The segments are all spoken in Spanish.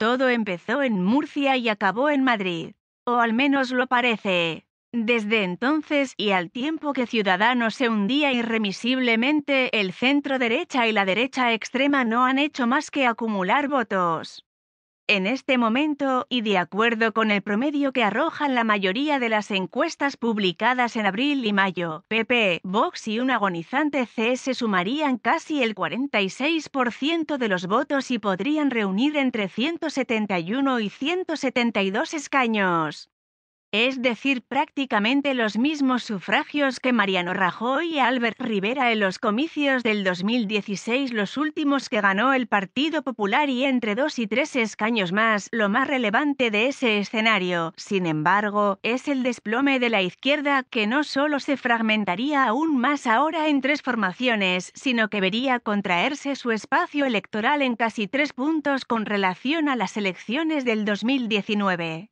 Todo empezó en Murcia y acabó en Madrid, o al menos lo parece. Desde entonces y al tiempo que Ciudadanos se hundía irremisiblemente, el centro derecha y la derecha extrema no han hecho más que acumular votos en este momento y de acuerdo con el promedio que arrojan la mayoría de las encuestas publicadas en abril y mayo, PP, Vox y un agonizante CS sumarían casi el 46% de los votos y podrían reunir entre 171 y 172 escaños es decir, prácticamente los mismos sufragios que Mariano Rajoy y Albert Rivera en los comicios del 2016, los últimos que ganó el Partido Popular y entre dos y tres escaños más, lo más relevante de ese escenario, sin embargo, es el desplome de la izquierda que no solo se fragmentaría aún más ahora en tres formaciones, sino que vería contraerse su espacio electoral en casi tres puntos con relación a las elecciones del 2019.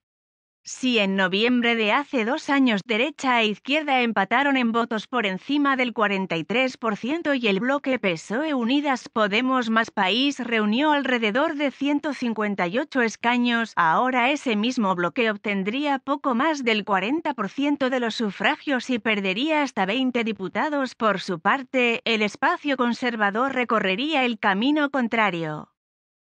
Si en noviembre de hace dos años derecha e izquierda empataron en votos por encima del 43% y el bloque PSOE Unidas Podemos más País reunió alrededor de 158 escaños, ahora ese mismo bloque obtendría poco más del 40% de los sufragios y perdería hasta 20 diputados. Por su parte, el espacio conservador recorrería el camino contrario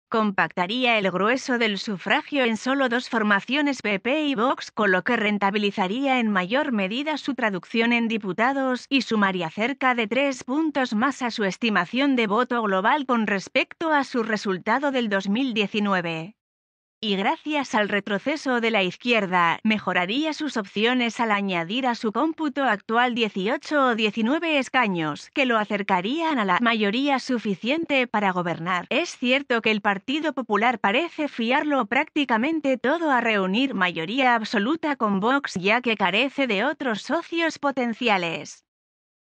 compactaría el grueso del sufragio en solo dos formaciones PP y Vox, con lo que rentabilizaría en mayor medida su traducción en diputados y sumaría cerca de tres puntos más a su estimación de voto global con respecto a su resultado del 2019 y gracias al retroceso de la izquierda, mejoraría sus opciones al añadir a su cómputo actual 18 o 19 escaños, que lo acercarían a la mayoría suficiente para gobernar. Es cierto que el Partido Popular parece fiarlo prácticamente todo a reunir mayoría absoluta con Vox ya que carece de otros socios potenciales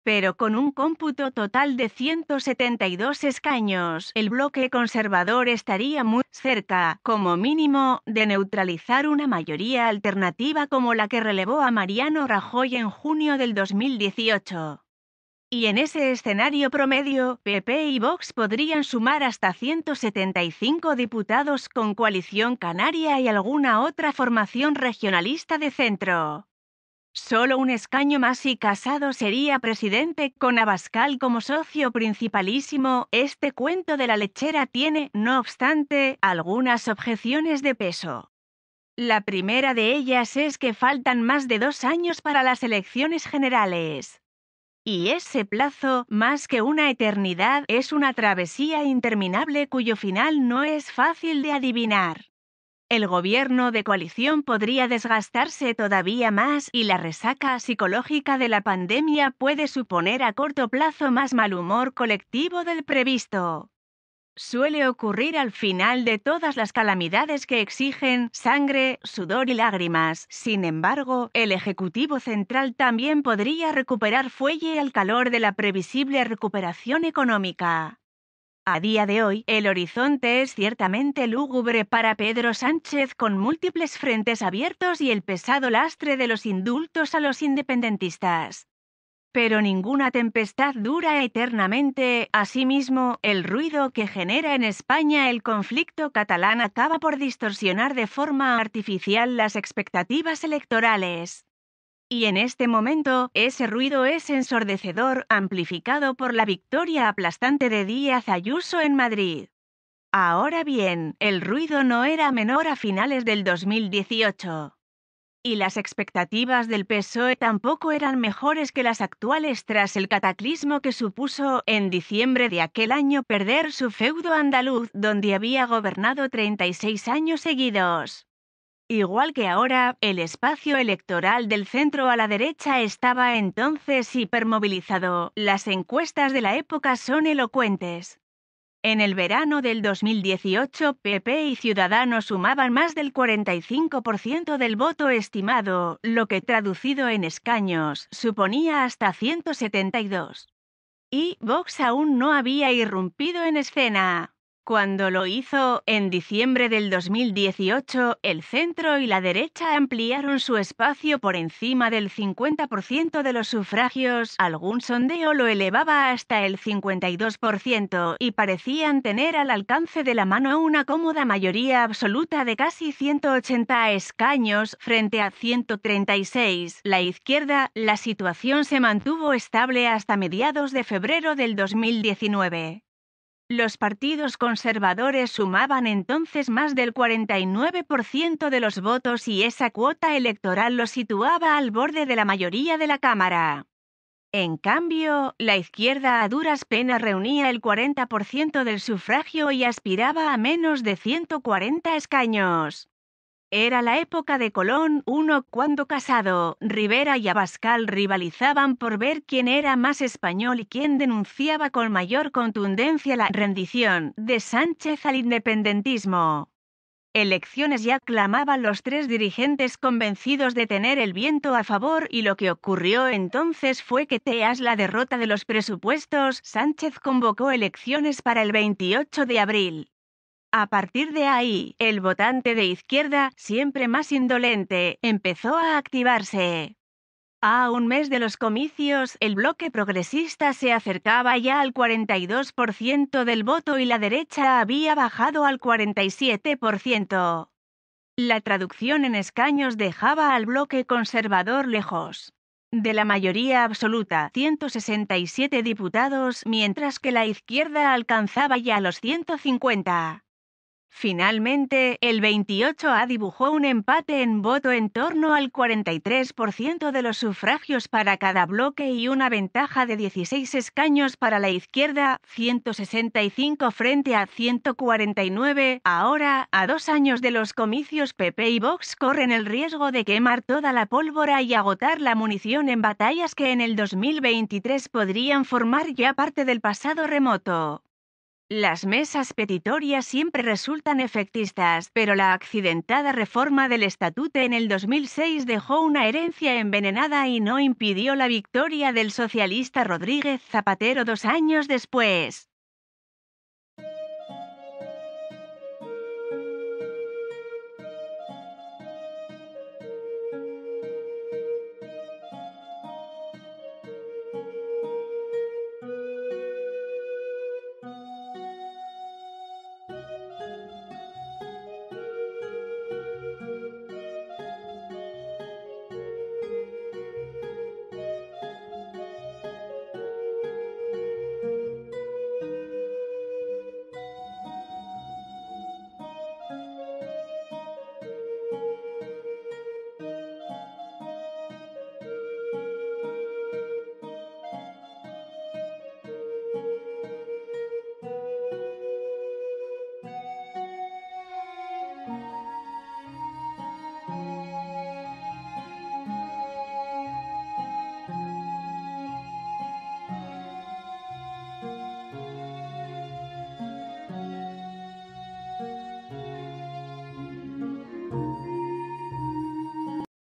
pero con un cómputo total de 172 escaños, el bloque conservador estaría muy cerca, como mínimo, de neutralizar una mayoría alternativa como la que relevó a Mariano Rajoy en junio del 2018. Y en ese escenario promedio, PP y Vox podrían sumar hasta 175 diputados con coalición canaria y alguna otra formación regionalista de centro. Solo un escaño más y Casado sería presidente con Abascal como socio principalísimo. Este cuento de la lechera tiene, no obstante, algunas objeciones de peso. La primera de ellas es que faltan más de dos años para las elecciones generales. Y ese plazo, más que una eternidad, es una travesía interminable cuyo final no es fácil de adivinar el gobierno de coalición podría desgastarse todavía más y la resaca psicológica de la pandemia puede suponer a corto plazo más mal humor colectivo del previsto. Suele ocurrir al final de todas las calamidades que exigen sangre, sudor y lágrimas. Sin embargo, el Ejecutivo Central también podría recuperar fuelle al calor de la previsible recuperación económica. A día de hoy, el horizonte es ciertamente lúgubre para Pedro Sánchez con múltiples frentes abiertos y el pesado lastre de los indultos a los independentistas. Pero ninguna tempestad dura eternamente. Asimismo, el ruido que genera en España el conflicto catalán acaba por distorsionar de forma artificial las expectativas electorales y en este momento ese ruido es ensordecedor, amplificado por la victoria aplastante de Díaz Ayuso en Madrid. Ahora bien, el ruido no era menor a finales del 2018. Y las expectativas del PSOE tampoco eran mejores que las actuales tras el cataclismo que supuso en diciembre de aquel año perder su feudo andaluz donde había gobernado 36 años seguidos. Igual que ahora, el espacio electoral del centro a la derecha estaba entonces hipermovilizado. Las encuestas de la época son elocuentes. En el verano del 2018, PP y Ciudadanos sumaban más del 45% del voto estimado, lo que traducido en escaños suponía hasta 172. Y Vox aún no había irrumpido en escena. Cuando lo hizo en diciembre del 2018, el centro y la derecha ampliaron su espacio por encima del 50% de los sufragios, algún sondeo lo elevaba hasta el 52% y parecían tener al alcance de la mano una cómoda mayoría absoluta de casi 180 escaños frente a 136. La izquierda, la situación se mantuvo estable hasta mediados de febrero del 2019. Los partidos conservadores sumaban entonces más del 49% de los votos y esa cuota electoral los situaba al borde de la mayoría de la Cámara. En cambio, la izquierda a duras penas reunía el 40% del sufragio y aspiraba a menos de 140 escaños. Era la época de Colón I cuando Casado, Rivera y Abascal rivalizaban por ver quién era más español y quién denunciaba con mayor contundencia la rendición de Sánchez al independentismo. Elecciones ya clamaban los tres dirigentes convencidos de tener el viento a favor y lo que ocurrió entonces fue que Teas la derrota de los presupuestos, Sánchez convocó elecciones para el 28 de abril. A partir de ahí, el votante de izquierda, siempre más indolente, empezó a activarse. A un mes de los comicios, el bloque progresista se acercaba ya al 42% del voto y la derecha había bajado al 47%. La traducción en escaños dejaba al bloque conservador lejos. De la mayoría absoluta, 167 diputados, mientras que la izquierda alcanzaba ya los 150. Finalmente, el 28A dibujó un empate en voto en torno al 43% de los sufragios para cada bloque y una ventaja de 16 escaños para la izquierda, 165 frente a 149. Ahora, a dos años de los comicios, PP y Vox corren el riesgo de quemar toda la pólvora y agotar la munición en batallas que en el 2023 podrían formar ya parte del pasado remoto. Las mesas petitorias siempre resultan efectistas, pero la accidentada reforma del estatuto en el 2006 dejó una herencia envenenada y no impidió la victoria del socialista Rodríguez Zapatero dos años después.